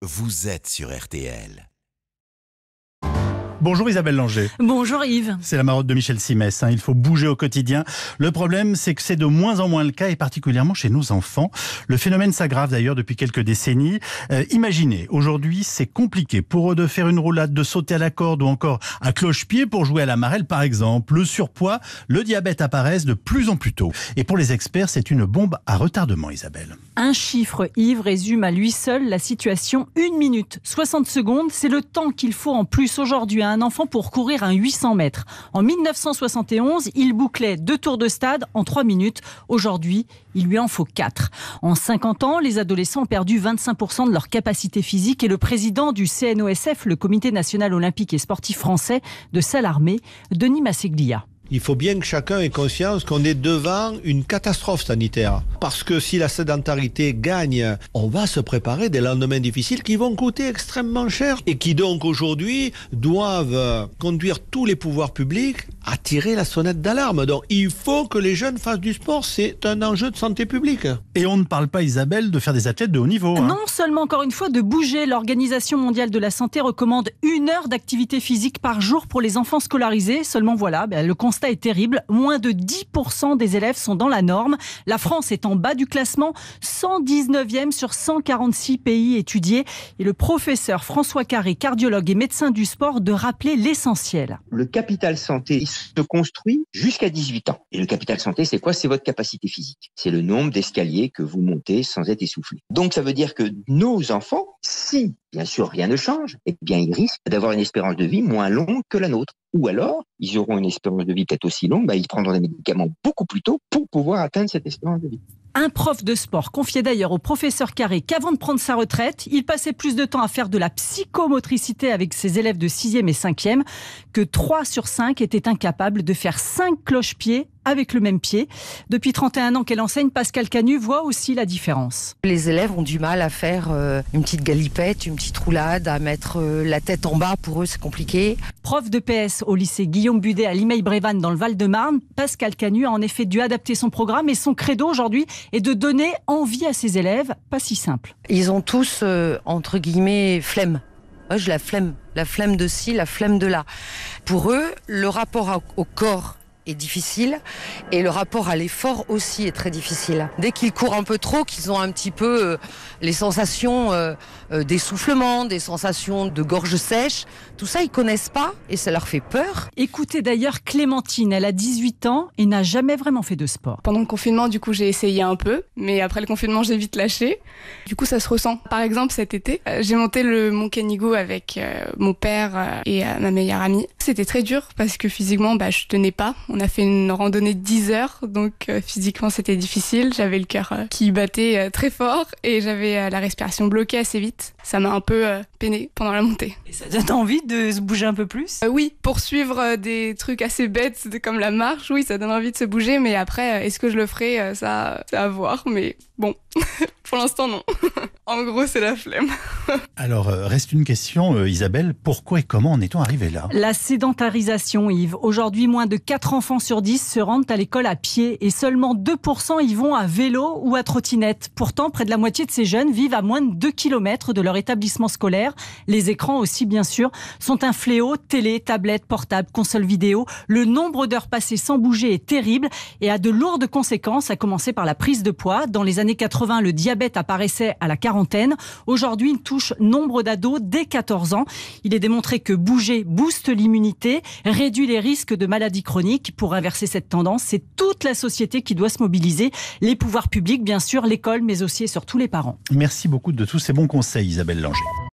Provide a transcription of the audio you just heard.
Vous êtes sur RTL. Bonjour Isabelle Langer. Bonjour Yves. C'est la marotte de Michel Simès. Hein. Il faut bouger au quotidien. Le problème, c'est que c'est de moins en moins le cas, et particulièrement chez nos enfants. Le phénomène s'aggrave d'ailleurs depuis quelques décennies. Euh, imaginez, aujourd'hui, c'est compliqué pour eux de faire une roulade, de sauter à la corde ou encore un cloche-pied pour jouer à la marelle, par exemple. Le surpoids, le diabète apparaissent de plus en plus tôt. Et pour les experts, c'est une bombe à retardement, Isabelle. Un chiffre, Yves, résume à lui seul la situation. Une minute, 60 secondes, c'est le temps qu'il faut en plus aujourd'hui hein un enfant pour courir un 800 mètres. En 1971, il bouclait deux tours de stade en trois minutes. Aujourd'hui, il lui en faut quatre. En 50 ans, les adolescents ont perdu 25% de leur capacité physique et le président du CNOSF, le Comité national olympique et sportif français de Salarmé, Denis Masseglia il faut bien que chacun ait conscience qu'on est devant une catastrophe sanitaire. Parce que si la sédentarité gagne, on va se préparer des lendemains difficiles qui vont coûter extrêmement cher et qui donc aujourd'hui doivent conduire tous les pouvoirs publics à tirer la sonnette d'alarme. Donc il faut que les jeunes fassent du sport, c'est un enjeu de santé publique. Et on ne parle pas, Isabelle, de faire des athlètes de haut niveau. Hein. Non seulement, encore une fois, de bouger. L'Organisation mondiale de la santé recommande une heure d'activité physique par jour pour les enfants scolarisés. Seulement voilà, ben, le constat est terrible. Moins de 10% des élèves sont dans la norme. La France est en bas du classement, 119e sur 146 pays étudiés. Et le professeur François Carré, cardiologue et médecin du sport, de rappeler l'essentiel. Le capital santé, il se construit jusqu'à 18 ans. Et le capital santé, c'est quoi C'est votre capacité physique. C'est le nombre d'escaliers que vous montez sans être essoufflé. Donc ça veut dire que nos enfants, si bien sûr rien ne change, eh bien ils risquent d'avoir une espérance de vie moins longue que la nôtre. Ou alors, ils auront une espérance de vie peut-être aussi longue, bah, ils prendront des médicaments beaucoup plus tôt pour pouvoir atteindre cette espérance de vie. Un prof de sport confiait d'ailleurs au professeur Carré qu'avant de prendre sa retraite, il passait plus de temps à faire de la psychomotricité avec ses élèves de 6e et 5e, que 3 sur 5 étaient incapables de faire 5 cloches-pieds avec le même pied. Depuis 31 ans qu'elle enseigne, Pascal Canu voit aussi la différence. Les élèves ont du mal à faire euh, une petite galipette, une petite roulade, à mettre euh, la tête en bas. Pour eux, c'est compliqué. Prof de PS au lycée Guillaume Budet à limeil brévan dans le Val-de-Marne, Pascal Canu a en effet dû adapter son programme et son credo aujourd'hui est de donner envie à ses élèves. Pas si simple. Ils ont tous, euh, entre guillemets, flemme. Moi, je la flemme. La flemme de ci, la flemme de là. Pour eux, le rapport au corps difficile et le rapport à l'effort aussi est très difficile. Dès qu'ils courent un peu trop, qu'ils ont un petit peu euh, les sensations euh, euh, d'essoufflement, des sensations de gorge sèche, tout ça ils connaissent pas et ça leur fait peur. Écoutez d'ailleurs Clémentine, elle a 18 ans et n'a jamais vraiment fait de sport. Pendant le confinement, du coup, j'ai essayé un peu, mais après le confinement, j'ai vite lâché. Du coup, ça se ressent. Par exemple, cet été, j'ai monté le Mont Canigo avec mon père et ma meilleure amie. C'était très dur parce que physiquement, bah, je tenais pas. On on a fait une randonnée de 10 heures, donc euh, physiquement c'était difficile. J'avais le cœur euh, qui battait euh, très fort et j'avais la respiration bloquée assez vite. Ça m'a un peu peiné pendant la montée. Et ça donne envie de se bouger un peu plus Oui, poursuivre des trucs assez bêtes comme la marche, oui, ça donne envie de se bouger, mais après, est-ce que je le ferai Ça, c'est à voir, mais bon. Pour l'instant, non. en gros, c'est la flemme. Alors, euh, reste une question, euh, Isabelle. Pourquoi et comment en est-on arrivé là La sédentarisation, Yves. Aujourd'hui, moins de 4 enfants sur 10 se rendent à l'école à pied et seulement 2% y vont à vélo ou à trottinette. Pourtant, près de la moitié de ces jeunes vivent à moins de 2 km de leur établissement scolaire. Les écrans aussi, bien sûr, sont un fléau. Télé, tablette, portable, console vidéo. Le nombre d'heures passées sans bouger est terrible et a de lourdes conséquences, à commencer par la prise de poids. Dans les années 80, le diabète diabète apparaissait à la quarantaine. Aujourd'hui, il touche nombre d'ados dès 14 ans. Il est démontré que bouger booste l'immunité, réduit les risques de maladies chroniques. Pour inverser cette tendance, c'est toute la société qui doit se mobiliser. Les pouvoirs publics, bien sûr, l'école, mais aussi et surtout les parents. Merci beaucoup de tous ces bons conseils, Isabelle Langer.